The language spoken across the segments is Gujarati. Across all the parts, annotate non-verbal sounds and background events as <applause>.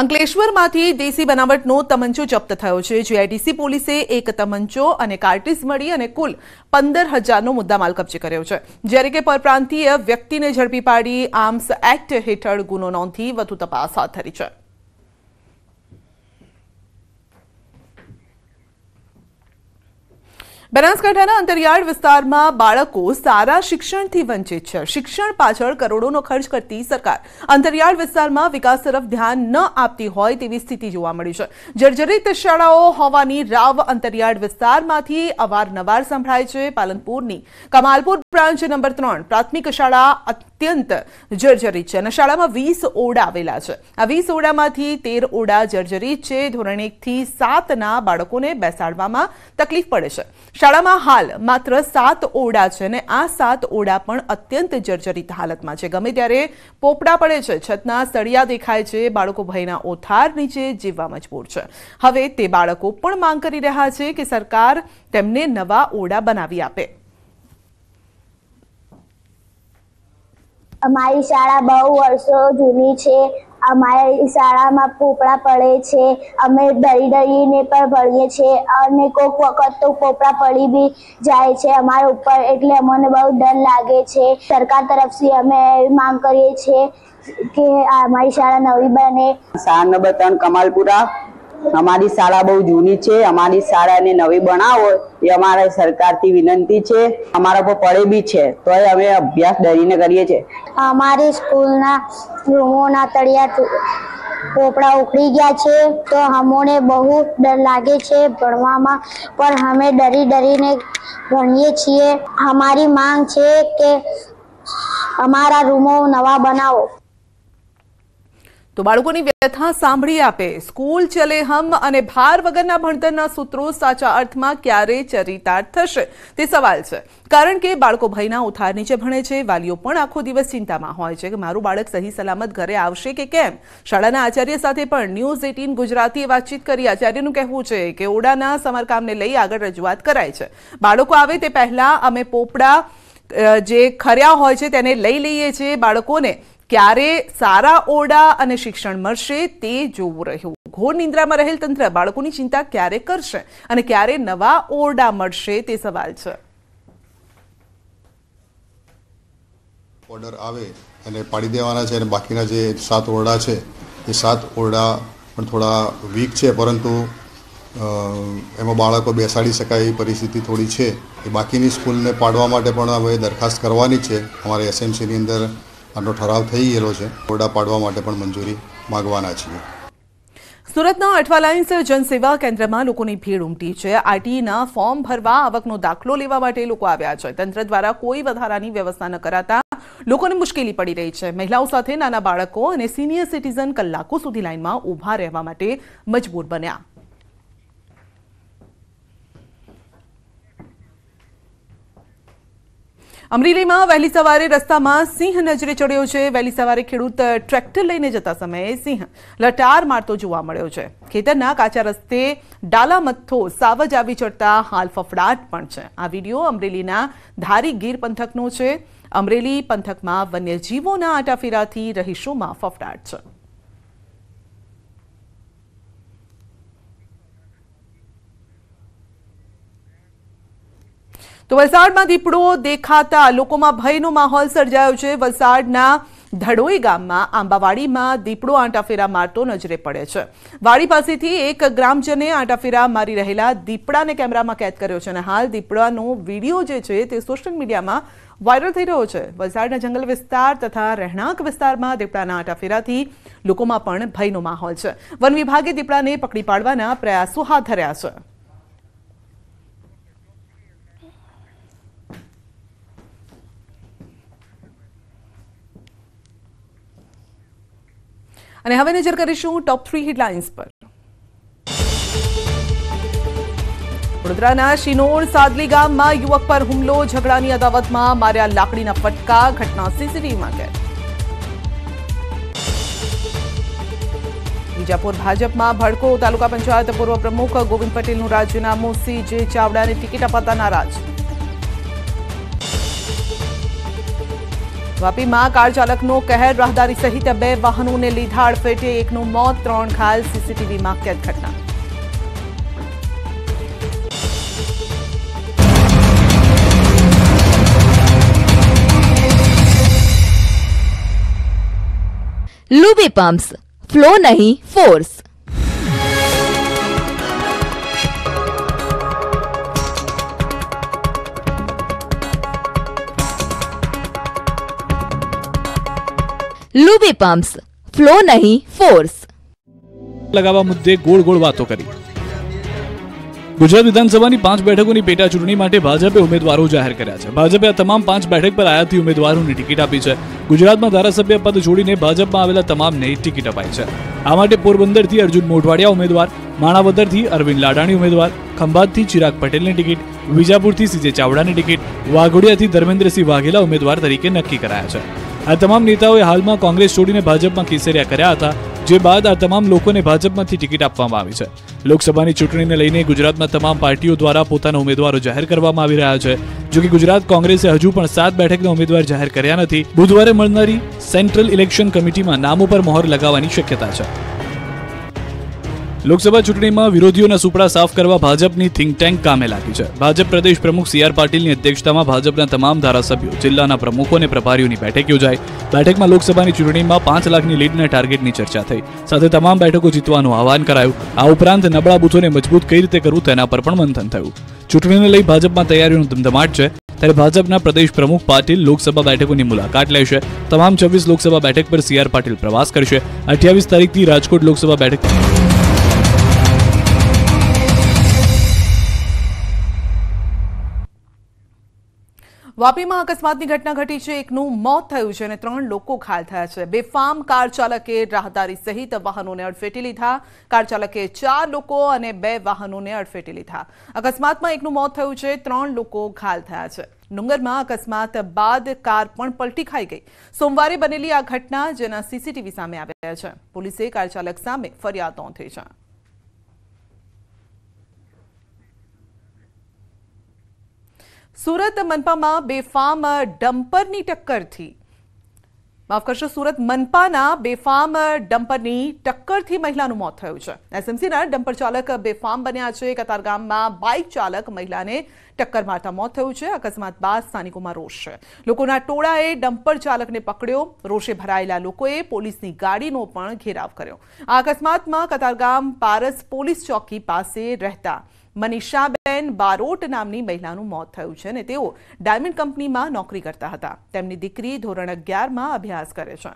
અંકલેશ્વરમાંથી દેશી બનાવટનો તમંચો જપ્ત થયો છે જીઆઈડીસી પોલીસે એક તમંચો અને કાર્ટીસ મળી અને કુલ પંદર હજારનો મુદ્દામાલ કબજે કર્યો છે જ્યારે કે પરપ્રાંતીય વ્યક્તિને ઝડપી પાડી આર્મ્સ એક્ટ હેઠળ ગુનો નોંધી વધુ તપાસ હાથ ધરી છે બનાસકાંઠાના અંતરિયાળ વિસ્તારમાં બાળકો સારા શિક્ષણથી વંચિત છે શિક્ષણ પાછળ કરોડોનો ખર્ચ કરતી સરકાર અંતરિયાળ વિસ્તારમાં વિકાસ તરફ ધ્યાન ન આપતી હોય તેવી સ્થિતિ જોવા મળી છે જર્જરિત શાળાઓ હોવાની રાવ અંતરિયાળ વિસ્તારમાંથી અવારનવાર સંભળાય છે પાલનપુરની કમાલપુર ब्रांच नंबर 3 प्राथमिक शाळा अत्यंत जर्जर ही जनशाळामा 20 ओडा આવેલા છે આ 20 ઓડામાંથી 13 ઓડા જર્જરિત છે ધોરણ 1 થી 7 ના બાળકોને બેસાડવામાં તકલીફ પડે છે શાળામાં હાલ માત્ર 7 ઓડા છે અને આ 7 ઓડા પણ अत्यंत જર્જરિત હાલતમાં છે ગમે ત્યારે પોપડા પડે છે છતના સળિયા દેખાય છે બાળકો ભયના ઓથાર નીચે જીવવા મજબૂર છે હવે તે બાળકો પણ માંગ કરી રહ્યા છે કે સરકાર તેમને નવા ઓડા બનાવી આપે અમારી શાળા બહુ વર્ષો જૂની છે અમારી શાળામાં પોપડા પડે છે અમે દરી દરીને પણ ભણીએ છીએ અને કોઈક વખત તો પોપડા પડી બી જાય છે અમારા ઉપર એટલે અમને બહુ ડર લાગે છે સરકાર તરફથી અમે એવી માંગ કરીએ છીએ કે અમારી શાળા નવી બને શાળા નંબર ત્રણ કમાલપુરા અમારી શાળા બહુ જૂની છે અમારી શાળાને નવી બનાવો એ અમારા સરકારથી વિનંતી છે અમારા પર પડે બી છે તો અમે અભ્યાસ ડરીને કરીએ છીએ અમારી સ્કૂલના રૂમોના તળિયા પોપડા ઉખડી ગયા છે તો અમોને બહુ ડર લાગે છે ભણવામાં પણ અમે ડરી ડરીને ભણીએ છીએ અમારી માંગ છે કે અમારા રૂમો નવા બનાવો તો બાળકોની વેથા સાંભળી આપે સ્કૂલ ચાલે હમ અને ભાર વગરના ભણતરના સૂત્રો સાચા અર્થમાં ક્યારે ચરિતાર્થ થશે તે સવાલ છે કારણ કે બાળકો ભાઈ ના ઉતાર નીચે ભણે છે વાલીઓ પણ આખો દિવસ ચિંતામાં હોય છે કે મારું બાળક સહી સલામત ઘરે આવશે કે કેમ શાળાના આચાર્ય સાથે પણ ન્યૂઝ 18 ગુજરાતી વાચિત કર્યા આચાર્યનું કહેવું છે કે ઓડાના સમારકામને લઈ આગળ રજૂઆત કરાય છે બાળકો આવે તે પહેલા અમે પોપડા જે ખર્યા હોય છે તેને લઈ liye છે બાળકોને ક્યારે સારા ઓરડા અને શિક્ષણ મળશે તે જોવું રહ્યું ઘોર નિંદ્રામાં રહેલ તંત્ર બાળકોની ચિંતા ક્યારે કરશે અને ક્યારે નવા ઓરડા મળશે તે સવાલ છે ઓર્ડર આવે અને પાડી દેવાના છે અને બાકીના જે સાત ઓરડા છે એ સાત ઓરડા પણ થોડા વીક છે પરંતુ એમાં બાળકો બેસાડી શકાય એવી પરિસ્થિતિ થોડી છે એ બાકીની સ્કૂલને પાડવા માટે પણ હવે દરખાસ્ત કરવાની છે અમારે એસએમસીની અંદર આનો ઠરાવ થઈ ગયેલો છે ઓરડા પાડવા માટે પણ મંજૂરી માગવાના છીએ સુરતના અઠવાલાઇન્સ જનસેવા કેન્દ્રમાં લોકોની ભીડ ઉમટી છે આરટીઈના ફોર્મ ભરવા આવકનો દાખલો લેવા માટે લોકો આવ્યા છે તંત્ર દ્વારા કોઈ વધારાની વ્યવસ્થા ન કરાતા લોકોને મુશ્કેલી પડી રહી છે મહિલાઓ સાથે નાના બાળકો અને સિનિયર સિટીઝન કલાકો સુધી લાઇનમાં ઊભા રહેવા માટે મજબૂર બન્યા અમરેલીમાં વેલીસવારે રસ્તામાં સિંહ નજરે ચડ્યો છે વેલીસવારે ખેડૂત ટ્રેક્ટર લઈને જતા સમયે સિંહ લટાર મારતો જોવા મળ્યો છે ખતરનાક આછા રસ્તે ડાલા મતથી સાવજ આવી ચડતા હાલ ફફડાડ પણ છે આ વિડિયો અમરેલીના ધારીગીર પંથકનો છે અમરેલી પંથકમાં વન્યજીવોના આટાફિરાતી રહીશુંમાં ફફડાડ છે તો વલસાડમાં દીપડો દેખાતા લોકોમાં ભયનો માહોલ સર્જાયો છે વલસાડના ધડોઈ ગામમાં આંબાવાડીમાં દીપડો આંટાફેરા મારતો નજરે પડે છે વાડી પાસેથી એક ગ્રામજને આંટાફેરા મારી રહેલા દીપડાને કેમેરામાં કેદ કર્યો છે અને હાલ દીપડાનો વિડીયો જે છે તે સોશિયલ મીડિયામાં વાયરલ થઈ રહ્યો છે વલસાડના જંગલ વિસ્તાર તથા રહેણાંક વિસ્તારમાં દીપડાના આંટાફેરાથી લોકોમાં પણ ભયનો માહોલ છે વન વિભાગે દીપડાને પકડી પાડવાના પ્રયાસો હાથ ધર્યા છે અને હવે નજર કરીશું ટોપ થ્રી હેડલાઇન્સ પર વડોદરાના શિનોર સાદલી ગામમાં યુવક પર હુમલો ઝઘડાની અદાવતમાં માર્યા લાકડીના ફટકા ઘટના સીસીટીવીમાં કેદ વિજાપુર ભાજપમાં ભડકો તાલુકા પંચાયત પૂર્વ પ્રમુખ ગોવિંદ પટેલનું રાજીનામું સીજે ચાવડાને ટિકિટ અપાતા નારાજ વાપીમાં કાર ચાલકનો કહેર રાહદારી સહિત બે વાહનોને લીધા અડફેટે એકનું મોત ત્રણ ઘાયલ સીસીટીવીમાં કેદ ઘટના લુબી પમ્પ્સ ફ્લો નહીં ફોર્સ લુબી પમ્પ્સ ફ્લો નહીં ફોર્સ લગાવવા મુદ્દે ગોળ ગોળ વાતો કરી ગુજરાત વિધાનસભાની પાંચ બેઠકોની પેટા ચૂંટણી માટે ભાજપે ઉમેદવારો જાહેર કર્યા છે ભાજપે આ તમામ પાંચ બેઠક પર આયાથી ઉમેદવારોની ટિકિટ આપી છે ગુજરાતમાં ધારાસભ્ય પદ જોડીને ભાજપમાં આવેલા તમામને ટિકિટ અપાઈ છે આ માટે પોરબંદરથી અર્જુન મોઢવાડિયા ઉમેદવાર માણાવદરથી અરવિંદ લાડાણી ઉમેદવાર ખંભાતથી ચિરાગ પટેલની ટિકિટ વિજાપુરથી સીજે ચાવડાની ટિકિટ વાઘોડિયાથી ધર્મેન્દ્રસિંહ વાઘેલા ઉમેદવાર તરીકે નક્કી કરાયા છે આ તમામ નેતાઓએ હાલમાં કોંગ્રેસ છોડીને ભાજપમાં કેસરિયા કર્યા હતા જે બાદ આ તમામ લોકોને ભાજપમાંથી ટિકિટ આપવામાં આવી છે લોકસભાની ચૂંટણીને લઈને ગુજરાતમાં તમામ પાર્ટીઓ દ્વારા પોતાના ઉમેદવારો જાહેર કરવામાં આવી રહ્યા છે જોકે ગુજરાત કોંગ્રેસે હજુ પણ સાત બેઠકના ઉમેદવાર જાહેર કર્યા નથી બુધવારે મળનારી સેન્ટ્રલ ઇલેક્શન કમિટીમાં નામ ઉપર મહોર લગાવવાની શક્યતા છે लोकसभा ચૂંટણીમાં વિરોધીઓનો સુપડા સાફ કરવા ભાજપની થિંક ટેન્ક કામમાં લાગી છે ભાજપ પ્રદેશ પ્રમુખ સી આર પાટીલની અધ્યક્ષતામાં ભાજપના તમામ ધારાસભ્યો જિલ્લાના પ્રમુખોને પ્રભારીઓની બેઠક યોજાય બેઠકમાં લોકસભાની ચૂંટણીમાં 5 લાખની લીડને ટાર્ગેટની ચર્ચા થઈ સાથે તમામ બેઠકો જીતવાનો આહવાન કરાયો આ ઉપપ્રંત નબળા બૂથોને મજબૂત કેવી રીતે કરવું તેના પર પણ મંથન થયું ચૂંટણીને લઈ ભાજપમાં તૈયારીઓનો ધમધમાટ છે ત્યારે ભાજપના પ્રદેશ પ્રમુખ પાટીલ લોકસભા બેઠકોની મુલાકાત લેશે તમામ 26 લોકસભા બેઠક પર સી આર પાટીલ પ્રવાસ કરશે 28 તારીખની રાજકોટ લોકસભા બેઠક વાપીમાં અકસ્માતની ઘટના ઘટી છે એકનું મોત થયું છે અને ત્રણ લોકો ઘાયલ થયા છે બેફામ કાર ચાલકે રાહદારી સહિત વાહનોને અડફેટી લીધા કાર ચાલકે ચાર લોકો અને બે વાહનોને અડફેટી લીધા અકસ્માતમાં એકનું મોત થયું છે ત્રણ લોકો ઘાયલ થયા છે ડુંગરમાં અકસ્માત બાદ કાર પણ પલટી ખાઈ ગઈ સોમવારે બનેલી આ ઘટના જેના સીસીટીવી સામે આવી રહ્યા છે પોલીસે કાર ચાલક સામે ફરિયાદ નોંધી છે સુરત મનપામાં બેફામ ડમ્પરની ટક્કરથી માફ કરશો સુરત મનપાના બેફામ ડમ્પરની ટક્કરથી મહિલાનું મોત થયું છે એસએમસીના ડમ્પર ચાલક બેફામ બન્યા છે કતારગામમાં બાઇક ચાલક મહિલાને ટક્કર મારતા મોત થયું છે અકસ્માત બાદ સ્થાનિકોમાં રોષ છે લોકોના ટોળાએ ડમ્પર ચાલકને પકડ્યો રોષે ભરાયેલા લોકોએ પોલીસની ગાડીનો પણ ઘેરાવ કર્યો આ અકસ્માતમાં કતારગામ પારસ પોલીસ ચોકી પાસે રહેતા મનીષાબેન બારોટ નામની મહિલાનું મોત થયું છે અને તેઓ ડાયમંડ કંપનીમાં નોકરી કરતા હતા તેમની દીકરી ધોરણ અગિયારમાં અભ્યાસ કરે છે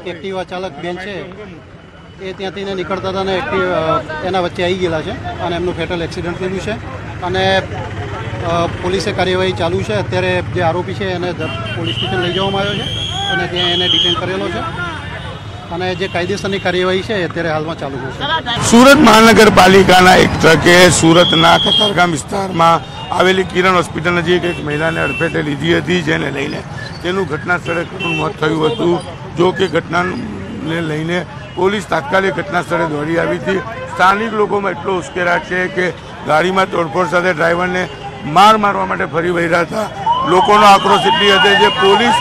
એક એક્ટિવા ચાલક બેન છે એ ત્યાંથી નીકળતા હતા અને એક્ટિવ એના વચ્ચે આવી ગયેલા છે અને એમનું ફેટલ એક્સિડન્ટ થયું છે અને પોલીસે કાર્યવાહી ચાલુ છે અત્યારે જે આરોપી છે એને પોલીસ સ્ટેશન લઈ જવામાં આવ્યો છે અને ત્યાં એને ડિટેન કરેલો છે અને જે કાયદેસરની કાર્યવાહી છે અત્યારે હાલમાં ચાલુ છે સુરત મહાનગરપાલિકાના એક ટ્રકે સુરતના કતારગામ વિસ્તારમાં આવેલી કિરણ હોસ્પિટલ નજીક એક મહિલાને અડફેટે લીધી હતી જેને લઈને તેનું ઘટના સ્થળે મોત થયું હતું જો કે ઘટનાને લઈને પોલીસ તાત્કાલિક ઘટના સ્થળે દોડી આવી હતી સ્થાનિક લોકોમાં એટલો ઉશ્કેરાટ છે કે ગાડીમાં તોડફોડ સાથે ડ્રાઈવરને માર મારવા માટે ફરી વહી હતા લોકોનો આક્રોશ એટલી હતી જે પોલીસ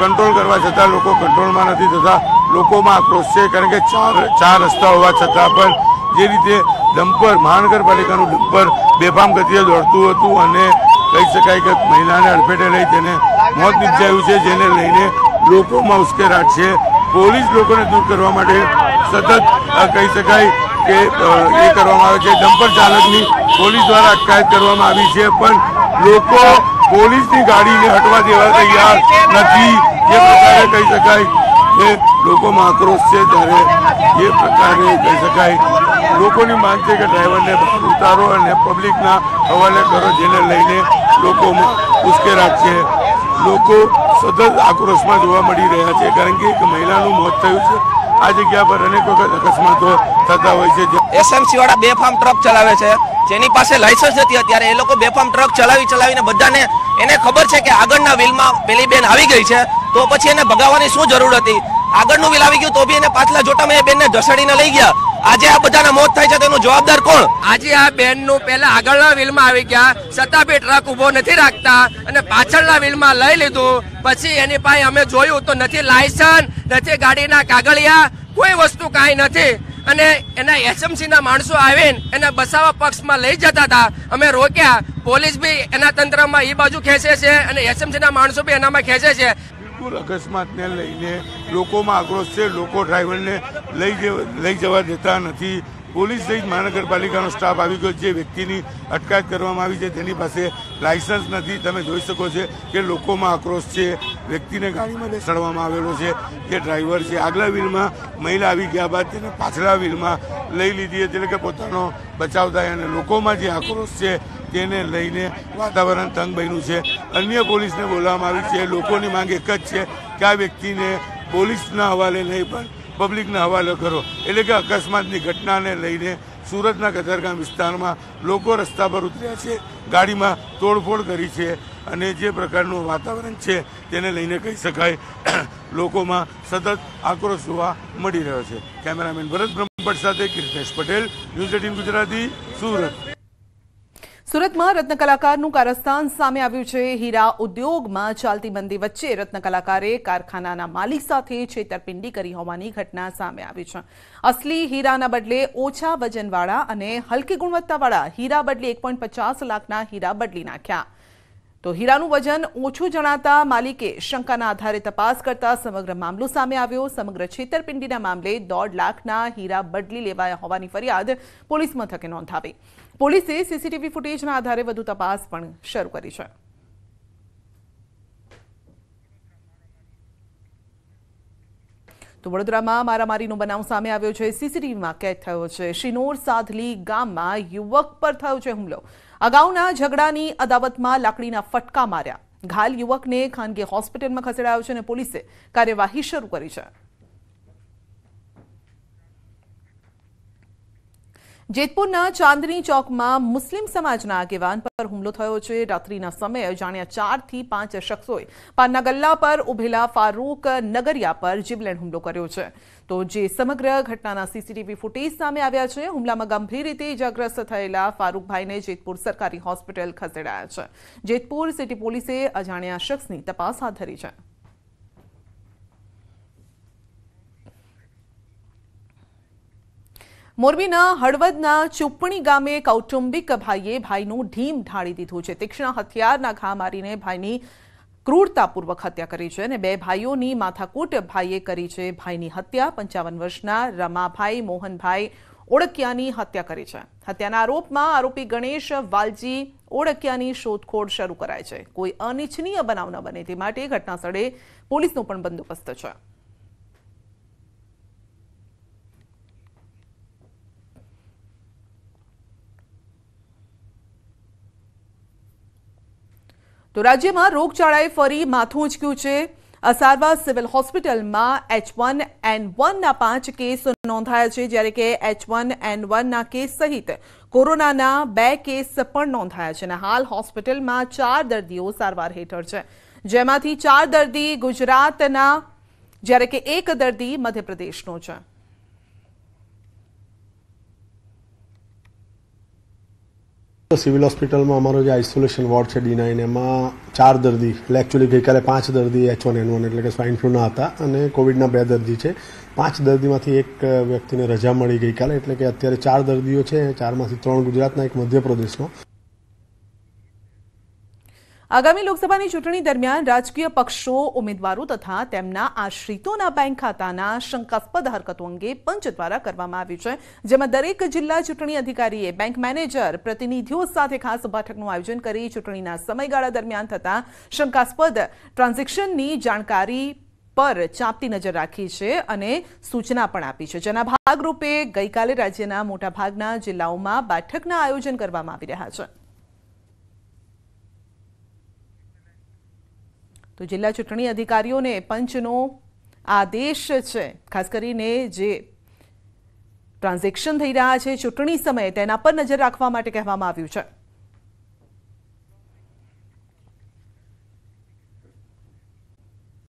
કંટ્રોલ કરવા છતાં લોકો કંટ્રોલમાં નથી થતા લોકોમાં આક્રોશ છે કારણ કે ચાર ચાર રસ્તા હોવા છતાં પણ જે રીતે ડમ્પર મહાનગરપાલિકાનું ડમ્પર બેફામ ગતિએ દોડતું હતું અને કહી શકાય કે મહિલાને અડફેટે લઈ તેને મોત નિપજાયું છે જેને લઈને લોકોમાં ઉશ્કેરાટ છે પોલીસ લોકોને દૂર કરવા માટે સતત કહી શકાય કે એ કરવામાં આવે છે ડમ્પર ચાલકની પોલીસ દ્વારા અટકાયત કરવામાં આવી છે પણ લોકો પોલીસની ગાડીને હટવા દેવા તૈયાર નથી જે પ્રકારે કહી શકાય કે લોકોમાં આક્રોશ છે ત્યારે એ પ્રકારે કહી શકાય લોકોની માંગ છે કે ડ્રાઈવરને બહાર ઉતારો અને પબ્લિકના હવાલે કરો જેને લઈને લોકોમાં ઉશ્કેરાટ છે લોકો સતત આક્રોશમાં જોવા મળી રહ્યા છે કારણ કે એક મહિલાનું મોત થયું છે આ જગ્યા પર અનેક વખત અકસ્માતો થતા હોય છે એસએમસી વાળા બેફામ ટ્રક ચલાવે છે જેની પાસે લાયસન્સ નથી અત્યારે એ લોકો બેફામ ટ્રક ચલાવી ચલાવીને બધાને એને ખબર છે કે આગળના વ્હીલમાં પેલી બેન આવી ગઈ છે તો પછી એને ભગાવવાની શું જરૂર હતી આગળનું આવી ગયું તો બી એને પાછલા જોટામાં એ બેનને ઢસડીને લઈ ગયા આજે આ બધાના મોત થાય છે તેનો જવાબદાર કોણ આજે આ બેનનું પહેલા આગળના વિલમાં આવી ગયા સત્તા બી ટ્રક ઊભો નથી રાખતા અને પાછળના વિલમાં લઈ લીધું પછી એની પાસે અમે જોયું તો નથી લાયસન્સ નથી ગાડીના કાગળિયા કોઈ વસ્તુ કાંઈ નથી અને એના ના માણસો આવીને એના બસાવા પક્ષમાં લઈ જતા હતા અમે રોક્યા પોલીસ બી એના તંત્રમાં એ બાજુ ખેંચે છે અને ના માણસો બી એનામાં ખેંચે છે બિલકુલ અકસ્માતને લઈને લોકોમાં આક્રોશ છે લોકો ડ્રાઈવરને લઈ લઈ જવા દેતા નથી પોલીસ સહિત મહાનગરપાલિકાનો સ્ટાફ આવી ગયો જે વ્યક્તિની અટકાયત કરવામાં આવી છે તેની પાસે લાયસન્સ નથી તમે જોઈ શકો છો કે લોકોમાં આક્રોશ છે વ્યક્તિને ગાડીમાં બેસાડવામાં આવેલો છે જે ડ્રાઈવર છે આગલા વ્હીલમાં મહિલા આવી ગયા બાદ તેને પાછલા વ્હીલમાં લઈ લીધી એટલે કે પોતાનો બચાવ થાય અને લોકોમાં જે આક્રોશ છે તેને લઈને વાતાવરણ તંગ બન્યું છે અન્ય પોલીસને બોલાવવામાં આવી છે લોકોની માંગ એક જ છે કે આ વ્યક્તિને પોલીસના હવાલે નહીં પણ પબ્લિકના હવાલે કરો એટલે કે અકસ્માતની ઘટનાને લઈને સુરતના કતારગામ વિસ્તારમાં લોકો રસ્તા પર ઉતર્યા છે ગાડીમાં તોડફોડ કરી છે અને જે પ્રકારનું વાતાવરણ છે તેને લઈને કહી શકાય <clears throat> લોકોમાં સતત આક્રોશ જોવા મળી રહ્યો છે કેમેરામેન ભરત બ્રહ્મભટ્ટ સાથે કીર્તેશ પટેલ ન્યૂઝ એટીન ગુજરાતી સુરત સુરતમાં રત્નકલાકારનું કારસ્તાન સામે આવ્યું છે હીરા ઉદ્યોગમાં ચાલતી મંદી વચ્ચે રત્નકલાકારે કારખાનાના માલિક સાથે છેતરપિંડી કરી હોવાની ઘટના સામે આવી છે અસલી હીરાના બદલે ઓછા વજનવાળા અને હલકી ગુણવત્તાવાળા હીરા બદલે એક લાખના હીરા બદલી નાખ્યા તો હીરાનું વજન ઓછું જણાતા માલિકે શંકાના આધારે તપાસ કરતા સમગ્ર મામલો સામે આવ્યો સમગ્ર છેતરપિંડીના મામલે દોઢ લાખના હીરા બદલી લેવાયા હોવાની ફરિયાદ પોલીસ મથકે નોંધાવી પોલીસે સીસીટીવી ફૂટેજના આધારે વધુ તપાસ પણ શરૂ કરી છે તો વડોદરામાં મારામારીનો બનાવ સામે આવ્યો છે સીસીટીવીમાં કેદ થયો છે શિનોર સાધલી ગામમાં યુવક પર થયો છે હુમલો અગાઉના ઝઘડાની અદાવતમાં લાકડીના ફટકા માર્યા ઘાયલ યુવકને ખાનગી હોસ્પિટલમાં ખસેડાયો છે અને પોલીસે કાર્યવાહી શરૂ કરી છે જેતપુરના ચાંદની ચોકમાં મુસ્લિમ સમાજના આગેવાન પર હુમલો થયો છે રાત્રિના સમયે જાણ્યા ચારથી પાંચ શખ્સોએ પાનના ગલ્લા પર ઉભેલા ફારૂક નગરિયા પર જીબલેન હુમલો કર્યો છે તો જે સમગ્ર ઘટનાના સીસીટીવી ફૂટેજ સામે આવ્યા છે હુમલામાં ગંભીર રીતે ઇજાગ્રસ્ત થયેલા ફારૂકભાઈને જેતપુર સરકારી હોસ્પિટલ ખસેડાયા છે જેતપુર સિટી પોલીસે અજાણ્યા શખ્સની તપાસ હાથ ધરી છે મોરબીના હળવદના ચૂપણી ગામે કૌટુંબિક ભાઈએ ભાઈનું ઢીમ ઢાળી દીધું છે તીક્ષ્ણ હથિયારના ઘા મારીને ભાઈની ક્રૂરતાપૂર્વક હત્યા કરી છે અને બે ભાઈઓની માથાકૂટ ભાઈએ કરી છે ભાઈની હત્યા પંચાવન વર્ષના રમાભાઈ મોહનભાઈ ઓળકિયાની હત્યા કરી છે હત્યાના આરોપમાં આરોપી ગણેશ વાલજી ઓળકિયાની શોધખોળ શરૂ કરાય છે કોઈ અનિચ્છનીય બનાવ ન બને તે માટે ઘટનાસ્થળે પોલીસનો પણ બંદોબસ્ત છે તો રાજ્યમાં રોગચાળાઈ ફરી માથું ઉચક્યું છે અસારવા સિવિલ હોસ્પિટલમાં H1N1 ના પાંચ કેસ નોંધાયા છે જ્યારે કે H1N1 ના કેસ સહિત કોરોનાના બે કેસ પણ નોંધાયા છે અને હાલ હોસ્પિટલમાં ચાર દર્દીઓ સારવાર હેઠળ છે જેમાંથી ચાર દર્દી ગુજરાતના જ્યારે કે એક દર્દી મધ્યપ્રદેશનો છે સિવિલ હોસ્પિટલમાં અમારો જે આઇસોલેશન વોર્ડ છે ડી નાઇન એમાં ચાર દર્દી એટલે એકચ્યુઅલી ગઈકાલે પાંચ દર્દી એચ વન એન વન એટલે કે સ્વાઇન ફ્લૂના હતા અને કોવિડના બે દર્દી છે પાંચ દર્દીમાંથી એક વ્યક્તિને રજા મળી ગઈકાલે એટલે કે અત્યારે ચાર દર્દીઓ છે ચારમાંથી ત્રણ ગુજરાતના એક મધ્યપ્રદેશનો આગામી લોકસભાની ચૂંટણી દરમિયાન રાજકીય પક્ષો ઉમેદવારો તથા તેમના આશ્રિતોના બેંક ખાતાના શંકાસ્પદ હરકતો અંગે પંચ દ્વારા કરવામાં આવી છે જેમાં દરેક જિલ્લા ચૂંટણી અધિકારીએ બેંક મેનેજર પ્રતિનિધિઓ સાથે ખાસ બેઠકનું આયોજન કરી ચૂંટણીના સમયગાળા દરમિયાન થતા શંકાસ્પદ ટ્રાન્ઝેક્શનની જાણકારી પર ચાંપતી નજર રાખી છે અને સૂચના પણ આપી છે જેના ભાગરૂપે ગઈકાલે રાજ્યના મોટા ભાગના જિલ્લાઓમાં બેઠકનું આયોજન કરવામાં આવી રહ્યા છે તો જિલ્લા ચૂંટણી અધિકારીઓને પંચનો આદેશ છે ખાસ કરીને જે ટ્રાન્ઝેક્શન થઈ રહ્યા છે ચૂંટણી સમયે તેના પર નજર રાખવા માટે કહેવામાં આવ્યું છે